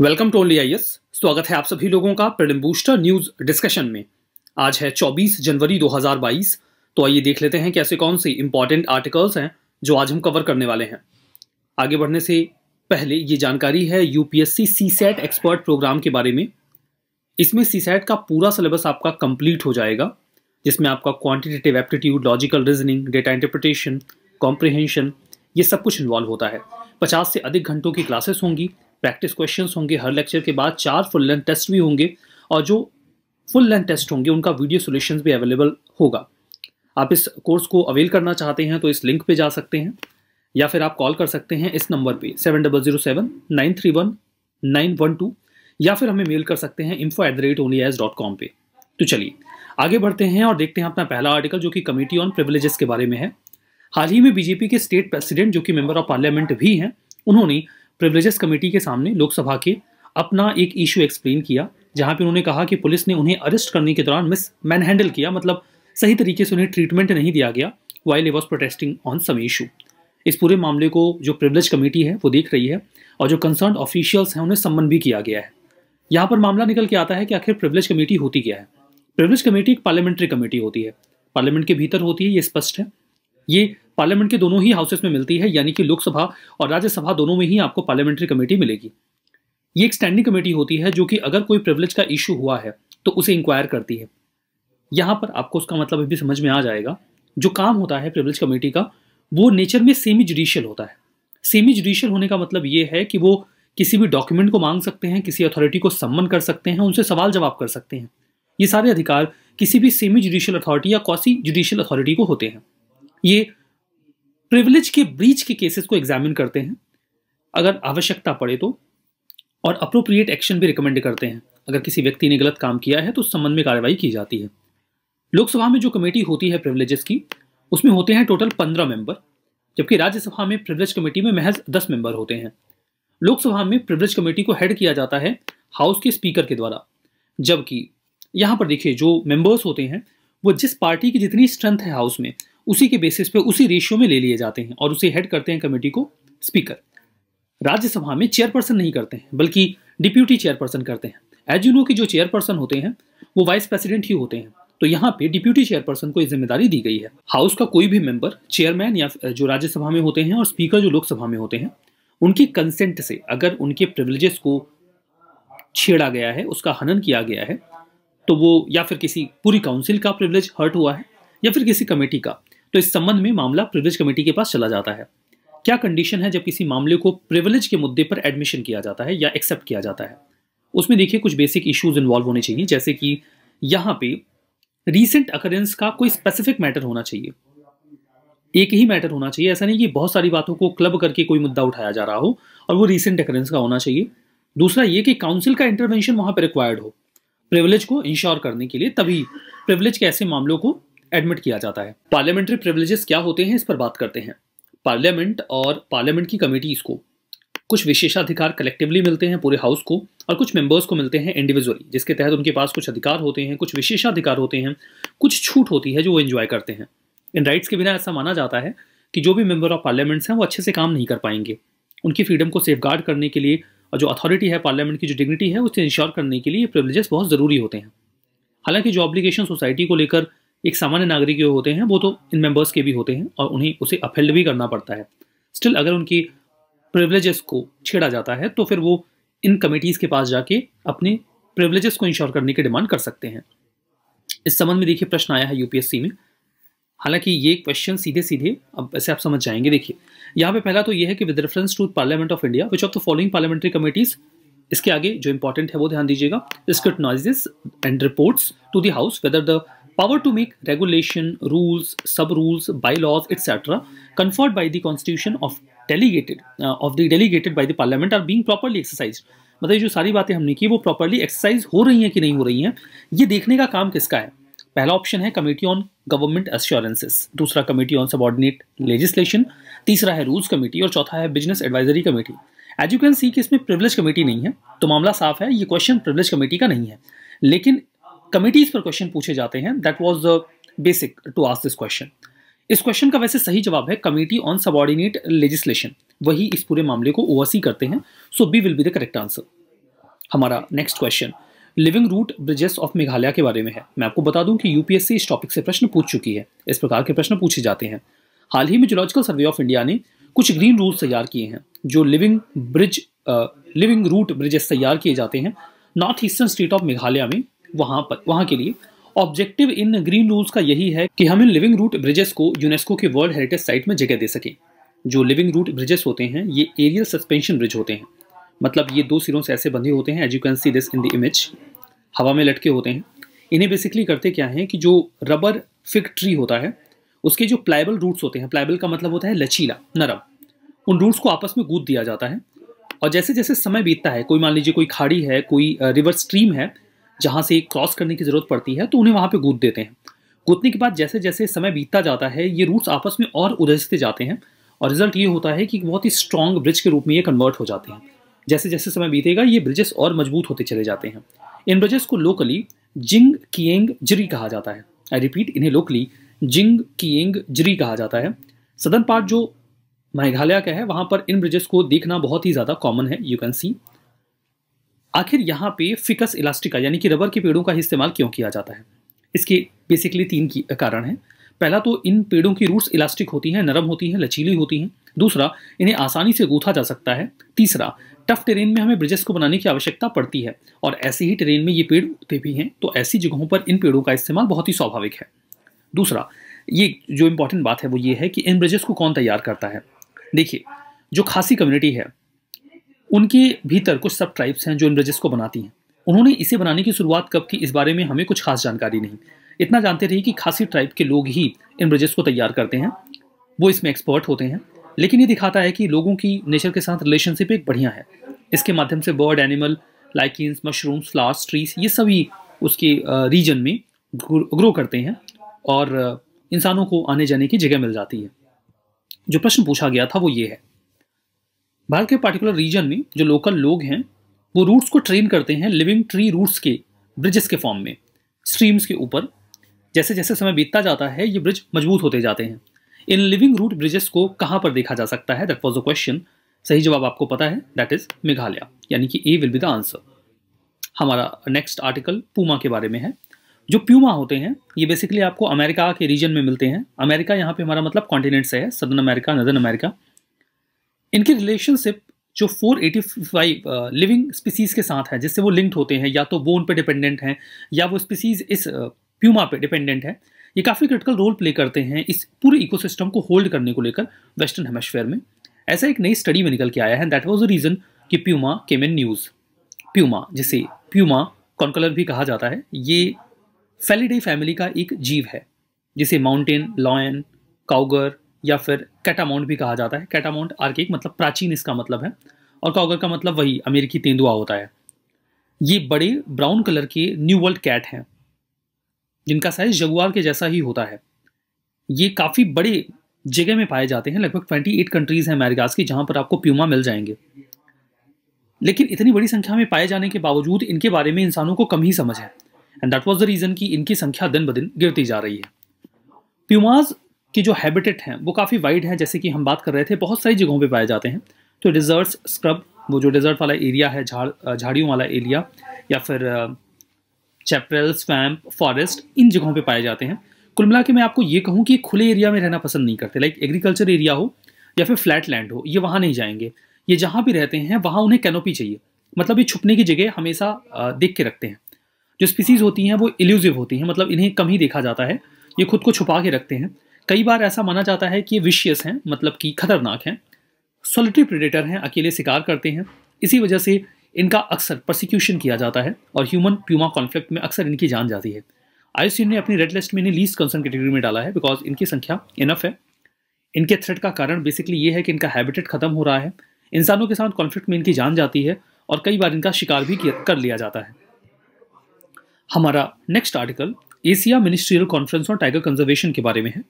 Welcome to only I स्वागत है आप सभी लोगों का प्रिलिम बूस्टर न्यूज डिस्कशन में आज है 24 जनवरी 2022 तो आइए देख लेते हैं कि ऐसे कौन से इंपॉर्टेंट आर्टिकल्स हैं जो आज हम कवर करने वाले हैं आगे बढ़ने से पहले ये जानकारी है UPSC C SAT expert programme के बारे में इसमें सी सेट का पूरा सिलेबस आपका कंप्लीट हो जाएगा जिसमें आपका quantitative aptitude logical reasoning data interpretation comprehension ये सब कुछ इन्वॉल्व होता है पचास से अधिक घंटों की क्लासेस होंगी प्रैक्टिस क्वेश्चन होंगे हर लेक्चर के बाद चार फुल लेंथ टेस्ट भी होंगे और जो फुल लेंथ टेस्ट होंगे उनका वीडियो सोल्यूशन भी अवेलेबल होगा आप इस कोर्स को अवेल करना चाहते हैं तो इस लिंक पे जा सकते हैं या फिर आप कॉल कर सकते हैं इस नंबर पे seven double zero seven nine three one nine one two या फिर हमें मेल कर सकते हैं info at the rate only IAS dot com पर तो चलिए आगे बढ़ते हैं और देखते हैं अपना पहला आर्टिकल जो कि कमेटी ऑन प्रिविलेजेस के बारे में है हाल ही में बीजेपी के स्टेट प्रेसिडेंट जो कि मेंबर ऑफ पार्लियामेंट भी हैं उन्होंने प्रिवलेजेस कमेटी के सामने लोकसभा के अपना एक इशू एक्सप्लेन किया जहां पर उन्होंने कहा कि पुलिस ने उन्हें अरेस्ट करने के दौरान मिस मैनहैंडल किया मतलब सही तरीके से उन्हें ट्रीटमेंट नहीं दिया गया while he was protesting on some issue इस पूरे मामले को जो प्रिवलेज कमेटी है वो देख रही है और जो कंसर्न ऑफिशियल्स हैं उन्हें सम्मन भी किया गया है यहाँ पर मामला निकल के आता है कि आखिर प्रिवलेज कमेटी होती क्या है प्रिवलेज कमेटी एक पार्लियामेंट्री कमेटी होती है पार्लियामेंट के भीतर होती है ये स्पष्ट है ये पार्लियामेंट के दोनों ही हाउसेस में मिलती है यानी कि लोकसभा और राज्यसभा दोनों में ही आपको पार्लियामेंट्री कमेटी मिलेगी ये एक स्टैंडिंग कमेटी होती है जो कि अगर कोई प्रिवलेज का इशू हुआ है तो उसे इंक्वायर करती है यहां पर आपको उसका मतलब भी समझ में आ जाएगा जो काम होता है प्रिवलेज कमेटी का वो नेचर में सेमी जुडिशियल होता है सेमी जुडिशियल होने का मतलब ये है कि वो किसी भी डॉक्यूमेंट को मांग सकते हैं किसी अथॉरिटी को सम्मन कर सकते हैं उनसे सवाल जवाब कर सकते हैं ये सारे अधिकार किसी भी सेमी जुडिशियल अथॉरिटी या कौसी जुडिशियल अथॉरिटी को होते हैं ये प्रिविलेज के ब्रीच के केसेस को एग्जामिन करते हैं अगर आवश्यकता पड़े तो और अप्रोप्रिएट एक्शन भी रिकमेंड करते हैं अगर किसी व्यक्ति ने गलत काम किया है तो उस संबंध में कार्रवाई की जाती है लोकसभा में जो कमेटी होती है प्रिविलेजेस की उसमें होते हैं टोटल पंद्रह मेंबर जबकि राज्यसभा में प्रिविलेज कमेटी में महज दस मेंबर होते हैं लोकसभा में प्रिविलेज कमेटी को हेड किया जाता है हाउस के स्पीकर के द्वारा जबकि यहाँ पर देखिए जो मेंबर्स होते हैं वो जिस पार्टी की जितनी स्ट्रेंथ है हाउस में उसी के बेसिस पे उसी रेशियो में ले लिए जाते हैं और उसे हेड करते हैं कमेटी को स्पीकर राज्यसभा में चेयरपर्सन नहीं करते हैं बल्कि डिप्यूटी चेयरपर्सन करते हैं एज यू नो कि जो चेयरपर्सन होते हैं वो वाइस प्रेसिडेंट ही होते हैं तो यहाँ पे डिप्यूटी चेयरपर्सन को जिम्मेदारी दी गई है हाउस का कोई भी मेंबर चेयरमैन या जो राज्यसभा में होते हैं और स्पीकर जो लोकसभा में होते हैं उनके कंसेंट से अगर उनके प्रिविलेजेस को छेड़ा गया है उसका हनन किया गया है तो वो या फिर किसी पूरी काउंसिल का प्रिविलेज हर्ट हुआ है या फिर किसी कमेटी का तो इस संबंध में मामला प्रिविलेज कमेटी के पास चला जाता है क्या कंडीशन है जब किसी मामले को प्रिविलेज के मुद्दे पर एडमिशन किया जाता है या एक्सेप्ट किया जाता है उसमें देखिए कुछ बेसिक इश्यूज इन्वॉल्व होने चाहिए जैसे कि यहाँ पे रीसेंट अकरेंस का कोई स्पेसिफिक मैटर होना चाहिए एक ही मैटर होना चाहिए ऐसा नहीं कि बहुत सारी बातों को क्लब करके कोई मुद्दा उठाया जा रहा हो और वो रीसेंट अकरेंस का होना चाहिए दूसरा ये कि काउंसिल का इंटरवेंशन वहाँ पर रिक्वायर्ड हो प्रिवलेज को इंश्योर करने के लिए तभी प्रिवलेज के ऐसे मामलों को एडमिट किया जाता है पार्लियामेंट्री प्रिवलेजेस क्या होते हैं इस पर बात करते हैं पार्लियामेंट और पार्लियामेंट की कमेटीज को कुछ विशेषाधिकार कलेक्टिवली मिलते हैं पूरे हाउस को और कुछ मेंबर्स को मिलते हैं इंडिविजुअली जिसके तहत उनके पास कुछ अधिकार होते हैं कुछ विशेषाधिकार होते हैं कुछ छूट होती है जो वो इन्जॉय करते हैं इन राइट्स के बिना ऐसा माना जाता है कि जो भी मेंबर ऑफ पार्लियामेंट्स हैं वो अच्छे से काम नहीं कर पाएंगे उनकी फ्रीडम को सेफ करने के लिए और जो अथॉरिटी है पार्लियामेंट की जो डिग्निटी है उसे इंश्योर करने के लिए प्रिवलेजेस बहुत ज़रूरी होते हैं हालांकि जो ऑब्लिगेशन सोसाइटी को लेकर एक सामान्य नागरिक जो होते हैं वो तो इन मेंबर्स के भी होते हैं और उन्हें उसे अपहेल्ड भी करना पड़ता है स्टिल अगर उनकी प्रिवलेजेस को छेड़ा जाता है तो फिर वो इन कमेटीज़ के पास जाके अपने प्रिवलेजेस को इंश्योर करने की डिमांड कर सकते हैं इस संबंध में देखिए प्रश्न आया है यूपीएससी में हालांकि ये क्वेश्चन सीधे सीधे अब ऐसे आप समझ जाएंगे देखिए यहाँ पे पहला तो ये है कि with reference to parliament of India which of the following parliamentary committees इसके आगे जो इंपॉर्टेंट है वो ध्यान दीजिएगा scrutinises and reports to the house whether the power to make regulation, rules, sub-rules, bylaws, etc. conferred by the constitution of delegated uh, of the delegated by the parliament are being properly exercised मतलब जो सारी बातें हमने की वो properly exercise हो रही हैं कि नहीं हो रही हैं ये देखने का काम किसका है पहला ऑप्शन है कमेटी ऑन गवर्नमेंट एश्योरेंसेस दूसरा कमेटी ऑन सबॉर्डिनेट लेजिस्लेशन तीसरा है रूल्स कमेटी और चौथा है बिजनेस एडवाइजरी कमेटी एजुकेशन सी कि इसमें प्रिवलेज कमेटी नहीं है तो मामला साफ है ये क्वेश्चन प्रिवलेज कमेटी का नहीं है लेकिन कमिटीज पर क्वेश्चन पूछे जाते हैं that was the basic to ask this question इस क्वेश्चन का वैसे सही जवाब है कमिटी ऑन सबॉर्डिनेट लेजिस्लेशन वही इस पूरे मामले को ओवरसी करते हैं so B will be the correct answer हमारा next question living root bridges of Meghalaya के बारे में है मैं आपको बता दूं कि यूपीएससी इस टॉपिक से प्रश्न पूछ चुकी है इस प्रकार के प्रश्न पूछे जाते हैं हाल ही में जोलॉजिकल सर्वे ऑफ इंडिया ने कुछ ग्रीन रूल्स तैयार किए हैं जो living bridge living root bridges तैयार किए जाते हैं north eastern state of Meghalaya में वहाँ पर वहाँ के लिए ऑब्जेक्टिव इन ग्रीन रूल्स का यही है कि हम इन लिविंग रूट ब्रिजेस को यूनेस्को के वर्ल्ड हेरिटेज साइट में जगह दे सकें जो लिविंग रूट ब्रिजेस होते हैं ये एरियल सस्पेंशन ब्रिज होते हैं मतलब ये दो सिरों से ऐसे बंधे होते हैं as you can see this in the image हवा में लटके होते हैं इन्हें बेसिकली करते क्या है कि जो रबर फिक ट्री होता है उसके जो प्लाइबल रूट्स होते हैं प्लाइबल का मतलब होता है लचीला नरम उन रूट्स को आपस में गूद दिया जाता है और जैसे जैसे समय बीतता है कोई मान लीजिए कोई खाड़ी है कोई रिवर स्ट्रीम है जहाँ से क्रॉस करने की ज़रूरत पड़ती है तो उन्हें वहाँ पर गूद देते हैं गूदने के बाद जैसे जैसे समय बीतता जाता है ये रूट्स आपस में और उधरते जाते हैं और रिजल्ट ये होता है कि बहुत ही स्ट्रॉन्ग ब्रिज के रूप में ये कन्वर्ट हो जाते हैं जैसे जैसे समय बीतेगा ये ब्रिजेस और मजबूत होते चले जाते हैं इन ब्रिजेस को लोकली जिंग किएंग जरी कहा जाता है आई रिपीट इन्हें लोकली जिंग किएंग जरी कहा जाता है सदर्न पार्ट जो मेघालय का है वहाँ पर इन ब्रिजेस को देखना बहुत ही ज़्यादा कॉमन है यू कैन सी आखिर यहाँ पे फिकस इलास्टिका यानी कि रबर के पेड़ों का इस्तेमाल क्यों किया जाता है इसके बेसिकली तीन की कारण हैं पहला तो इन पेड़ों की रूट्स इलास्टिक होती हैं नरम होती हैं लचीली होती हैं दूसरा इन्हें आसानी से गूथा जा सकता है तीसरा टफ ट्रेन में हमें ब्रिजेस को बनाने की आवश्यकता पड़ती है और ऐसे ही ट्रेन में ये पेड़ उगते भी हैं तो ऐसी जगहों पर इन पेड़ों का इस्तेमाल बहुत ही स्वाभाविक है दूसरा ये जो इम्पोर्टेंट बात है वो ये है कि इन ब्रिजेस को कौन तैयार करता है देखिए जो खासी कम्युनिटी है उनके भीतर कुछ सब ट्राइब्स हैं जो इन ब्रिजेस को बनाती हैं उन्होंने इसे बनाने की शुरुआत कब की इस बारे में हमें कुछ खास जानकारी नहीं इतना जानते रहे कि खासी ट्राइब के लोग ही इन ब्रिजेस को तैयार करते हैं वो इसमें एक्सपर्ट होते हैं लेकिन ये दिखाता है कि लोगों की नेचर के साथ रिलेशनशिप एक बढ़िया है इसके माध्यम से bird animal lichens mushrooms flowers trees ये सभी उसके रीजन में ग्रो करते हैं और इंसानों को आने जाने की जगह मिल जाती है जो प्रश्न पूछा गया था वो ये है भारत के पार्टिकुलर रीजन में जो लोकल लोग हैं वो रूट्स को ट्रेन करते हैं लिविंग ट्री रूट्स के ब्रिजेस के फॉर्म में स्ट्रीम्स के ऊपर जैसे जैसे समय बीतता जाता है ये ब्रिज मजबूत होते जाते हैं इन लिविंग रूट ब्रिजेस को कहाँ पर देखा जा सकता है दैट वॉज अ क्वेश्चन सही जवाब आपको पता है दैट इज मेघालय यानी कि a will be the answer हमारा नेक्स्ट आर्टिकल पूमा के बारे में है जो प्यूमा होते हैं ये बेसिकली आपको अमेरिका के रीजन में मिलते हैं अमेरिका यहाँ पे हमारा मतलब से है सदर्न अमेरिका नदर्न अमेरिका इनकी रिलेशनशिप जो 485 लिविंग स्पीसीज़ के साथ है जिससे वो लिंक्ड होते हैं या तो वो उन पर डिपेंडेंट हैं या वो स्पीसीज़ इस प्यूमा uh, पे डिपेंडेंट है ये काफ़ी क्रिटिकल रोल प्ले करते हैं इस पूरे इकोसिस्टम को होल्ड करने को लेकर वेस्टर्न हेमेस्फेयर में ऐसा एक नई स्टडी में निकल के आया है दैट वॉज अ रीज़न कि puma came in news puma जिसे प्यूमा कॉन्कलर भी कहा जाता है ये फेलीडे फैमिली का एक जीव है जिसे माउंटेन लॉयन काउगर या फिर कैटामाउंट भी कहा जाता है कैटामाउंट आर्किक मतलब प्राचीन इसका मतलब है और कॉगर का मतलब वही अमेरिकी तेंदुआ होता है ये बड़े ब्राउन कलर के न्यू वर्ल्ड कैट हैं जिनका साइज जगुआर के जैसा ही होता है ये काफ़ी बड़े जगह में पाए जाते हैं लगभग ट्वेंटी एट कंट्रीज़ हैं अमेरिकाज की जहाँ पर आपको प्यूमा मिल जाएंगे लेकिन इतनी बड़ी संख्या में पाए जाने के बावजूद इनके बारे में इंसानों को कम ही समझ है and that was the reason कि इनकी संख्या दिन ब दिन गिरती जा रही है प्यूमाज की जो हैबिटेट हैं वो काफ़ी वाइड हैं जैसे कि हम बात कर रहे थे बहुत सारी जगहों पे पाए जाते हैं तो डिजर्ट्स स्क्रब वो जो डिजर्ट वाला एरिया है झाड़ झाड़ियों वाला एरिया या फिर चैपरल स्वैम्प फॉरेस्ट इन जगहों पे पाए जाते हैं कुल मिला के मैं आपको ये कहूँ कि खुले एरिया में रहना पसंद नहीं करते लाइक एग्रीकल्चर एरिया हो या फिर फ्लैट लैंड हो ये वहाँ नहीं जाएंगे ये जहाँ भी रहते हैं वहाँ उन्हें कैनोपी चाहिए मतलब ये छुपने की जगह हमेशा देख के रखते हैं जो स्पीसीज़ होती हैं वो एल्यूजिव होती हैं मतलब इन्हें कम ही देखा जाता है ये खुद को छुपा के रखते हैं कई बार ऐसा माना जाता है कि ये विशियस हैं मतलब कि खतरनाक हैं सोलिटरी प्रेडेटर हैं अकेले शिकार करते हैं इसी वजह से इनका अक्सर प्रोसिक्यूशन किया जाता है और ह्यूमन प्यूमा कॉन्फ्लिक्ट में अक्सर इनकी जान जाती है आई ने अपनी रेड लिस्ट में इन्हें लीस्ट कंसर्न कैटेगरी में डाला है बिकॉज इनकी संख्या इनफ है इनके थ्रेट का कारण बेसिकली ये है कि इनका हैबिटेट खत्म हो रहा है इंसानों के साथ कॉन्फ्लिक्ट में इनकी जान जाती है और कई बार इनका शिकार भी कर लिया जाता है हमारा next article Asia ministerial conference on tiger conservation के बारे में है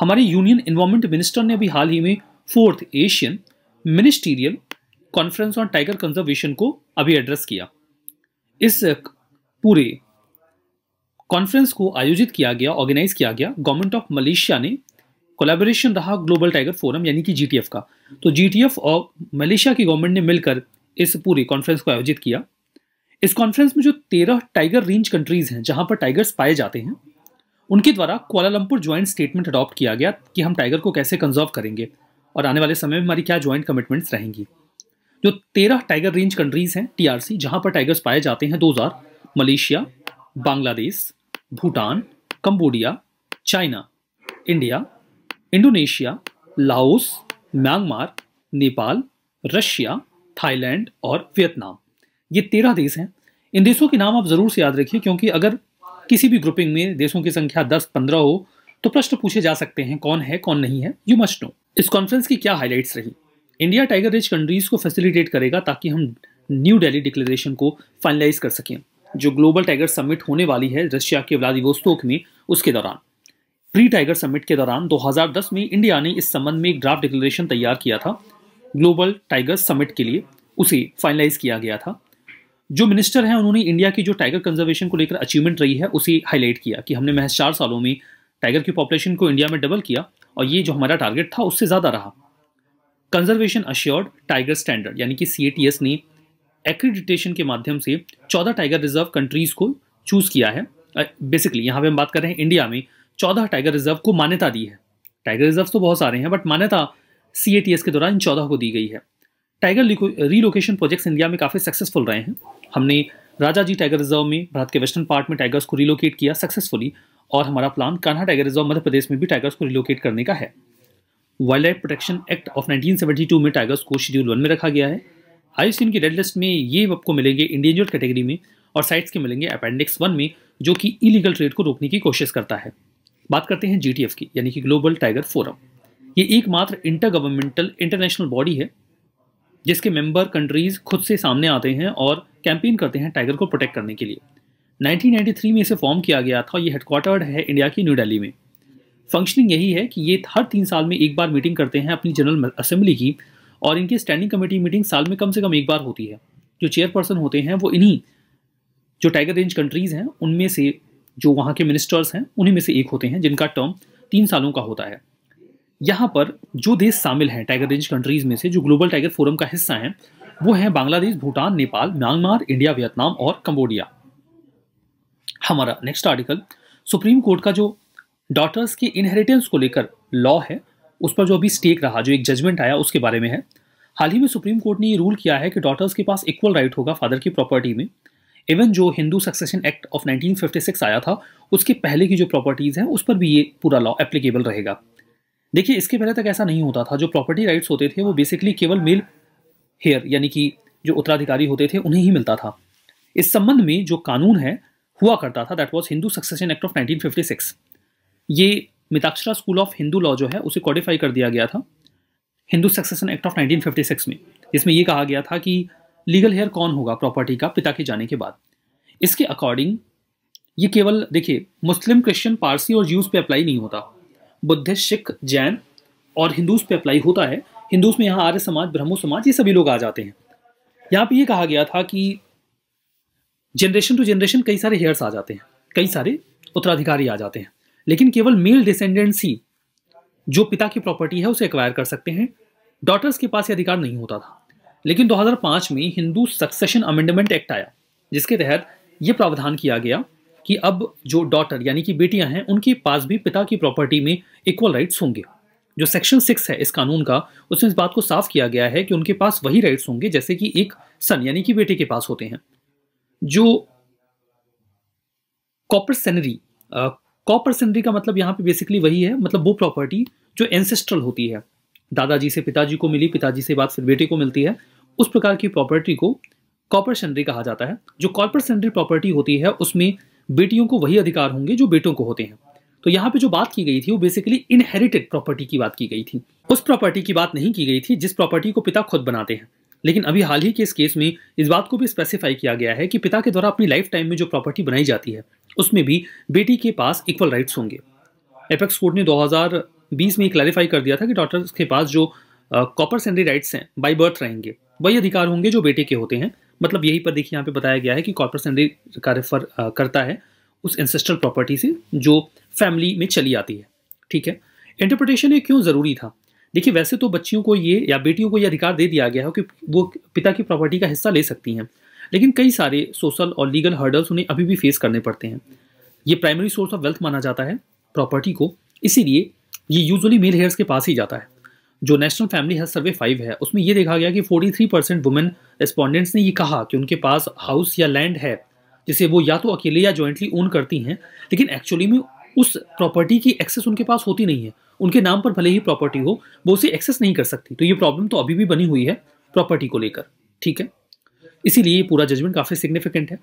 हमारे यूनियन इन्वायरमेंट मिनिस्टर ने अभी हाल ही में fourth Asian ministerial conference on tiger conservation को अभी एड्रेस किया इस पूरे कॉन्फ्रेंस को आयोजित किया गया ऑर्गेनाइज किया गया गवर्नमेंट ऑफ मलेशिया ने कोलैबोरेशन रहा ग्लोबल टाइगर फोरम यानी कि जीटीएफ का तो जीटीएफ और मलेशिया की गवर्नमेंट ने मिलकर इस पूरी कॉन्फ्रेंस को आयोजित किया इस कॉन्फ्रेंस में जो तेरह टाइगर रेंज कंट्रीज हैं जहां पर टाइगर्स पाए जाते हैं उनके द्वारा क्वालालंपुर ज्वाइंट स्टेटमेंट अडॉप्ट किया गया कि हम टाइगर को कैसे कंजर्व करेंगे और आने वाले समय में हमारी क्या ज्वाइंट कमिटमेंट्स रहेंगी जो तेरह टाइगर रेंज कंट्रीज हैं टीआरसी जहां पर टाइगर्स पाए जाते हैं दो हज़ार Malaysia Bangladesh Bhutan Cambodia China India Indonesia Laos Myanmar Nepal Russia Thailand और वियतनाम ये तेरह देश हैं इन देशों के नाम आप ज़रूर से याद रखिए क्योंकि अगर किसी भी ग्रुपिंग में देशों की संख्या दस पंद्रह हो तो प्रश्न पूछे जा सकते हैं कौन है कौन नहीं है यू मस्ट नो इस कॉन्फ्रेंस की क्या हाईलाइट्स रही इंडिया टाइगर रिच कंट्रीज को फैसिलिटेट करेगा ताकि हम न्यू डेली डिक्लेरेशन को फाइनलाइज कर सकें जो ग्लोबल टाइगर समिट होने वाली है रशिया के व्लादिवोस्तोक में उसके दौरान प्री टाइगर समिट के दौरान 2010 में इंडिया ने इस संबंध में एक ड्राफ्ट डिक्लेरेशन तैयार किया था ग्लोबल टाइगर समिट के लिए उसे फाइनलाइज किया गया था जो मिनिस्टर हैं उन्होंने इंडिया की जो टाइगर कंजर्वेशन को लेकर अचीवमेंट रही है उसे हाईलाइट किया कि हमने महज चार सालों में टाइगर की पॉपुलेशन को इंडिया में डबल किया और ये जो हमारा टारगेट था उससे ज़्यादा रहा कंजर्वेशन अश्योर्ड टाइगर स्टैंडर्ड यानी कि सी ने एक्रीडिटेशन के माध्यम से चौदह टाइगर रिजर्व कंट्रीज़ को चूज़ किया है बेसिकली यहाँ पे हम बात कर रहे हैं इंडिया में चौदह टाइगर रिजर्व को मान्यता दी है टाइगर रिजर्व तो बहुत सारे हैं बट मान्यता सी के दौरान चौदह को दी गई है टाइगर रीलोकेशन प्रोजेक्ट्स इंडिया में काफ़ी सक्सेसफुल रहे हैं हमने राजा जी टाइगर रिजर्व में भारत के वेस्टर्न पार्ट में टाइगर्स को रिलोकेट किया सक्सेसफुली और हमारा plan Kanha tiger reserve Madhya Pradesh में भी टाइगर्स को रिलोकेट करने का है wildlife protection act of 1972 में टाइगर्स को शेड्यूल वन में रखा गया है आई की रेड लिस्ट में ये आपको मिलेंगे इंडिविजुअल कैटेगरी में और साइट्स के मिलेंगे अपेंडिक्स वन में जो कि इलीगल ट्रेड को रोकने की कोशिश करता है बात करते हैं जी की यानी कि ग्लोबल टाइगर फोरम ये एकमात्र इंटर गवर्नमेंटल इंटरनेशनल बॉडी है जिसके मेंबर कंट्रीज़ खुद से सामने आते हैं और कैंपेन करते हैं टाइगर को प्रोटेक्ट करने के लिए 1993 में इसे फॉर्म किया गया था ये हेडक्वार्टर्ड है इंडिया की न्यू दिल्ली में फंक्शनिंग यही है कि ये हर तीन साल में एक बार मीटिंग करते हैं अपनी जनरल असेंबली की और इनकी स्टैंडिंग कमेटी मीटिंग साल में कम से कम एक बार होती है जो चेयरपर्सन होते हैं वो इन्हीं जो टाइगर रेंज कंट्रीज़ हैं उनमें से जो वहाँ के मिनिस्टर्स हैं उन्हीं में से एक होते हैं जिनका टर्म तीन सालों का होता है यहाँ पर जो देश शामिल हैं टाइगर रेंज कंट्रीज में से जो ग्लोबल टाइगर फोरम का हिस्सा हैं वो हैं Bangladesh Bhutan Nepal Myanmar India Vietnam और कंबोडिया हमारा नेक्स्ट आर्टिकल सुप्रीम कोर्ट का जो डॉटर्स के इनहेरिटेंस को लेकर लॉ है उस पर जो अभी स्टेक रहा जो एक जजमेंट आया उसके बारे में है हाल ही में सुप्रीम कोर्ट ने ये रूल किया है कि डॉटर्स के पास इक्वल राइट होगा फादर की प्रॉपर्टी में इवन जो हिंदू सक्सेशन एक्ट ऑफ 1956 आया था उसके पहले की जो प्रॉपर्टीज़ हैं उस पर भी ये पूरा लॉ एप्लीकेबल रहेगा देखिए इसके पहले तक ऐसा नहीं होता था जो प्रॉपर्टी राइट्स होते थे वो बेसिकली केवल मेल हेयर यानी कि जो उत्तराधिकारी होते थे उन्हें ही मिलता था इस संबंध में जो कानून है हुआ करता था that was Hindu succession act of nineteen ये Mitakshara school of Hindu law जो है उसे क्वालिफाई कर दिया गया था हिंदू सक्सेशन एक्ट ऑफ 1956 में जिसमें यह कहा गया था कि लीगल हेयर कौन होगा प्रॉपर्टी का पिता के जाने के बाद इसके अकॉर्डिंग ये केवल देखिए मुस्लिम क्रिश्चियन पारसी और ज्यूज पे अप्लाई नहीं होता बुद्धिस्ट सिख जैन और हिंदूज पे अप्लाई होता है हिंदूज में यहाँ आर्य समाज ब्रह्मो समाज ये सभी लोग आ जाते हैं यहाँ पे ये कहा गया था कि जनरेशन टू जनरेशन कई सारे हेयर्स आ जाते हैं कई सारे उत्तराधिकारी आ जाते हैं लेकिन केवल मेल डिसेंडेंट्स ही जो पिता की प्रॉपर्टी है उसे एक्वायर कर सकते हैं डॉटर्स के पास ये अधिकार नहीं होता था लेकिन 2005 में हिंदू सक्सेशन अमेंडमेंट एक्ट आया जिसके तहत ये प्रावधान किया गया कि अब जो डॉटर यानी कि बेटियां हैं उनके पास भी पिता की प्रॉपर्टी में इक्वल राइट्स होंगे जो सेक्शन सिक्स है इस कानून का उसमें इस बात को साफ किया गया है कि उनके पास वही राइट्स होंगे जैसे कि एक सन यानी कि बेटे के पास होते हैं जो कॉपर सेनरी कॉपर सेनरी का मतलब यहाँ पे बेसिकली वही है मतलब वो प्रॉपर्टी जो एंसेस्ट्रल होती है दादाजी से पिताजी को मिली पिताजी से बात फिर बेटे को मिलती है उस प्रकार की प्रॉपर्टी को कॉपर सेनरी कहा जाता है जो कॉपर सेनरी प्रॉपर्टी होती है उसमें बेटियों को वही अधिकार होंगे जो बेटों को होते हैं तो यहाँ पे जो बात की गई थी वो बेसिकली इनहेरिटेड प्रॉपर्टी की बात की गई थी उस प्रॉपर्टी की बात नहीं की गई थी जिस प्रॉपर्टी को पिता खुद बनाते हैं लेकिन अभी हाल ही के इस केस में इस बात को भी स्पेसिफाई किया गया है कि पिता के द्वारा अपनी लाइफ टाइम में जो प्रॉपर्टी बनाई जाती है उसमें भी बेटी के पास इक्वल राइट्स होंगे एपेक्स कोर्ट ने 2020 में क्लैरिफाई कर दिया था कि डॉटर्स के पास जो कॉपर सेंडरी राइट्स हैं बाई बर्थ रहेंगे वही अधिकार होंगे जो बेटे के होते हैं मतलब यही पर देखिए यहाँ पे बताया गया है कि कॉर्पोरेट सेंडरी का रेफर करता है उस एंसेस्ट्रल प्रॉपर्टी से जो फैमिली में चली आती है ठीक है इंटरप्रटेशन ये क्यों ज़रूरी था देखिए वैसे तो बच्चियों को ये या बेटियों को यह अधिकार दे दिया गया है कि वो पिता की प्रॉपर्टी का हिस्सा ले सकती हैं लेकिन कई सारे सोशल और लीगल हर्डल्स उन्हें अभी भी फेस करने पड़ते हैं ये प्राइमरी सोर्स ऑफ वेल्थ माना जाता है प्रॉपर्टी को इसीलिए ये यूजुअली मेल हेयर्स के पास ही जाता है जो national family health survey five है उसमें ये देखा गया कि 43 परसेंट वुमेन रेस्पॉन्डेंट्स ने ये कहा कि उनके पास हाउस या लैंड है जिसे वो या तो अकेले या जॉइंटली ओन करती हैं लेकिन एक्चुअली में उस प्रॉपर्टी की एक्सेस उनके पास होती नहीं है उनके नाम पर भले ही प्रॉपर्टी हो वो उसे एक्सेस नहीं कर सकती तो ये प्रॉब्लम तो अभी भी बनी हुई है प्रॉपर्टी को लेकर ठीक है इसीलिए ये पूरा जजमेंट काफ़ी सिग्निफिकेंट है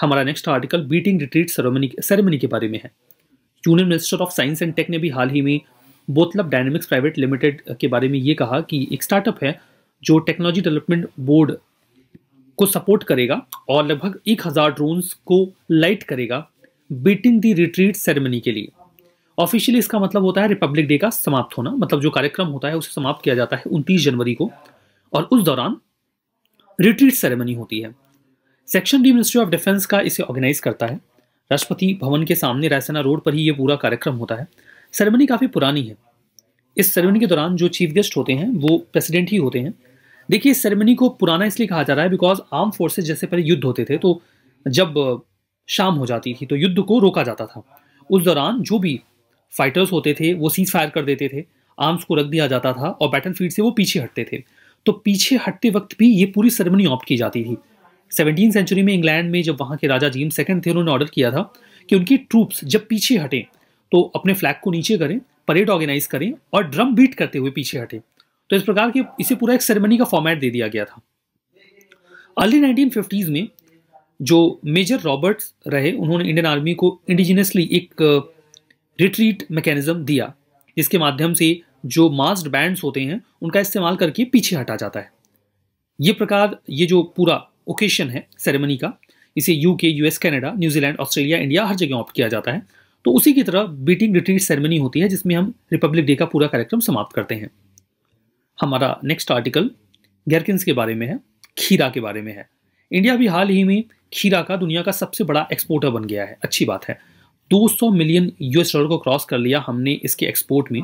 हमारा next article beating retreat ceremony ceremony के बारे में है union minister of science and tech ने भी हाल ही में बोतलब डायनेमिक्स प्राइवेट लिमिटेड के बारे में ये कहा कि एक स्टार्टअप है जो टेक्नोलॉजी डेवलपमेंट बोर्ड को सपोर्ट करेगा और लगभग एक हज़ार ड्रोन्स को लाइट करेगा बीटिंग दी रिट्रीट सेरेमनी के लिए ऑफिशियली इसका मतलब होता है रिपब्लिक डे का समाप्त होना मतलब जो कार्यक्रम होता है उसे समाप्त किया जाता है उनतीस जनवरी को और उस दौरान रिट्रीट सेरेमनी होती है section D ministry of defence का इसे ऑर्गेनाइज करता है राष्ट्रपति भवन के सामने रायसेना रोड पर ही ये पूरा कार्यक्रम होता है सेरेमनी काफ़ी पुरानी है इस सेरेमनी के दौरान जो चीफ गेस्ट होते हैं वो प्रेसिडेंट ही होते हैं देखिए इस सेरेमनी को पुराना इसलिए कहा जा रहा है बिकॉज आर्म फोर्सेज जैसे पहले युद्ध होते थे तो जब शाम हो जाती थी तो युद्ध को रोका जाता था उस दौरान जो भी फाइटर्स होते थे वो सीज फायर कर देते थे आर्म्स को रख दिया जाता था और बैटल फील्ड से वो पीछे हटते थे तो पीछे हटते वक्त भी ये पूरी सेरेमनी ऑप्ट की जाती थी सेवनटीन सेंचुरी में इंग्लैंड में जब वहाँ के राजा जीम सेकंड थे उन्होंने ऑर्डर किया था कि उनकी ट्रूप्स जब पीछे हटें तो अपने फ्लैग को नीचे करें परेड ऑर्गेनाइज करें और ड्रम बीट करते हुए पीछे हटें तो इस प्रकार के इसे पूरा एक सेरेमनी का फॉर्मेट दे दिया गया था अर्ली नाइनटीन में जो मेजर रॉबर्ट्स रहे उन्होंने इंडियन आर्मी को इंडिजिनियसली एक रिट्रीट uh, मैकेनिज्म दिया जिसके माध्यम से जो मास्ड बैंड्स होते हैं उनका इस्तेमाल करके पीछे हटा जाता है ये प्रकार ये जो पूरा ओकेशन है सेरेमनी का इसे UK US Canada New Zealand Australia India हर जगह ऑप्ट किया जाता है तो उसी की तरह बीटिंग रिट्रीट सेरेमनी होती है जिसमें हम रिपब्लिक डे का पूरा कार्यक्रम समाप्त करते हैं हमारा नेक्स्ट आर्टिकल गैरकिंस के बारे में है खीरा के बारे में है इंडिया भी हाल ही में खीरा का दुनिया का सबसे बड़ा एक्सपोर्टर बन गया है अच्छी बात है 200 मिलियन यूएस डॉलर को क्रॉस कर लिया हमने इसके एक्सपोर्ट में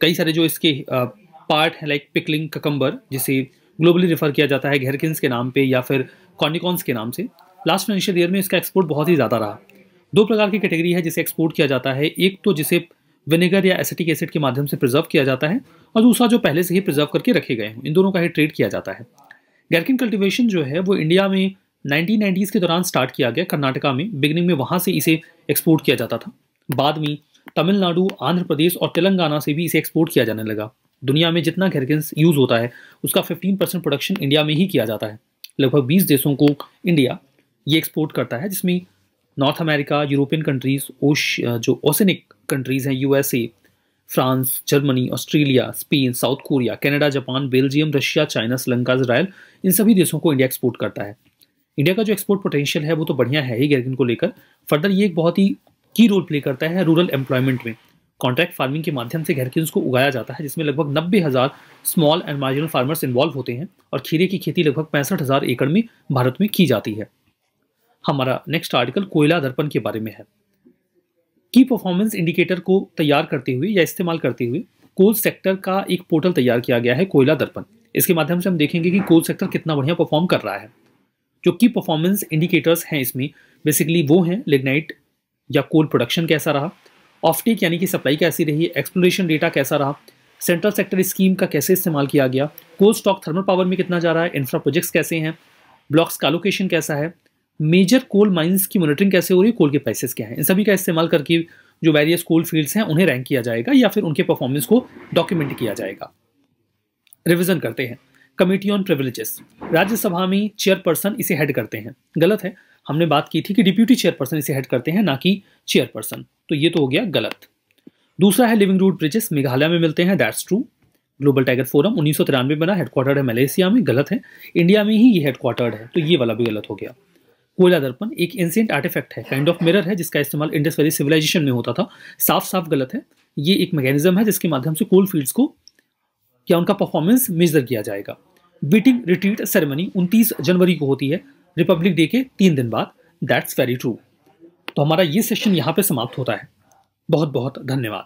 कई सारे जो इसके पार्ट हैं लाइक पिकलिंग ककम्बर जिसे ग्लोबली रेफर किया जाता है घेरकिंस के नाम पे या फिर कॉनिकॉन्स के नाम से लास्ट फाइनेंशियल ईयर में इसका एक्सपोर्ट बहुत ही ज़्यादा रहा दो प्रकार की कैटेगरी है जिसे एक्सपोर्ट किया जाता है एक तो जिसे विनेगर या एसिटिक एसिड के माध्यम से प्रिजर्व किया जाता है और दूसरा जो पहले से ही प्रिजर्व करके रखे गए हैं इन दोनों का ही ट्रेड किया जाता है गैरकिन कल्टिवेशन जो है वो इंडिया में नाइनटीन के दौरान स्टार्ट किया गया कर्नाटका में बिगनिंग में वहाँ से इसे एक्सपोर्ट किया जाता था बाद में तमिलनाडु आंध्र प्रदेश और तेलंगाना से भी इसे एक्सपोर्ट किया जाने लगा दुनिया में जितना गैरकिन यूज़ होता है उसका 15 परसेंट प्रोडक्शन इंडिया में ही किया जाता है लगभग 20 देशों को इंडिया ये एक्सपोर्ट करता है जिसमें नॉर्थ अमेरिका यूरोपियन कंट्रीज ओश जो ओसेनिक कंट्रीज़ हैं USA France Germany Australia Spain south Korea Canada Japan Belgium Russia China Sri Lanka Israel इन सभी देशों को इंडिया एक्सपोर्ट करता है इंडिया का जो एक्सपोर्ट पोटेंशियल है वो तो बढ़िया है ही गैरगिन को लेकर फर्दर ये एक बहुत ही की रोल प्ले करता है रूरल एम्प्लॉयमेंट में कॉन्ट्रैक्ट फार्मिंग के माध्यम से गैरकिन को उगाया जाता है जिसमें लगभग नब्बे हज़ार small and marginal farmers involve होते हैं और खीरे की खेती लगभग पैंसठ हज़ार एकड़ में भारत में की जाती है हमारा नेक्स्ट आर्टिकल कोयला दर्पण के बारे में है की परफॉर्मेंस इंडिकेटर को तैयार करते हुए या इस्तेमाल करते हुए कोल सेक्टर का एक पोर्टल तैयार किया गया है कोयला दर्पण इसके माध्यम से हम देखेंगे कि कोल सेक्टर कितना बढ़िया परफॉर्म कर रहा है जो की परफॉर्मेंस इंडिकेटर्स हैं इसमें बेसिकली वो हैं लिग्नाइट या कोल प्रोडक्शन कैसा रहा ऑफटेक यानी कि सप्लाई कैसी रही एक्सप्लोरेशन डेटा कैसा रहा सेंट्रल सेक्टर स्कीम का कैसे इस्तेमाल किया गया कोल स्टॉक थर्मल पावर में कितना जा रहा है इंफ्रा प्रोजेक्ट्स कैसे हैं ब्लॉक्स का लोकेशन कैसा है मेजर कोल माइंस की मॉनिटरिंग कैसे हो रही है कोल के प्राइसेस क्या हैं इन सभी का इस्तेमाल करके जो वेरियस कोल फील्ड्स हैं उन्हें रैंक किया जाएगा या फिर उनके परफॉर्मेंस को डॉक्यूमेंट किया जाएगा रिविजन करते हैं कमेटी ऑन प्रिविलेजेस राज्यसभा में चेयरपर्सन इसे हेड करते हैं गलत है हमने बात की थी कि डिप्यूटी चेयरपर्सन इसे हेड करते हैं ना कि चेयरपर्सन तो ये तो हो गया गलत दूसरा है लिविंग रूट ब्रिजेस मेघालय में मिलते हैं that's true global tiger forum उन्नीस में बना हेडक्वार्टर है मलेशिया में गलत है इंडिया में ही ये हेडक्वार्टर है तो ये वाला भी गलत हो गया कोयला दर्पण एक एंशियंट आर्टिफैक्ट है काइंड ऑफ मिरर है जिसका इस्तेमाल इंडस वैली सिविलाइजेशन में होता था साफ साफ गलत है ये एक मैकेनिज्म है जिसके माध्यम से कोल फील्ड्स को क्या उनका परफॉर्मेंस मेजर किया जाएगा बीटिंग रिट्रीट सेरेमनी 29 जनवरी को होती है रिपब्लिक डे के तीन दिन बाद दैट्स वेरी ट्रू तो हमारा ये सेशन यहाँ पे समाप्त होता है बहुत बहुत धन्यवाद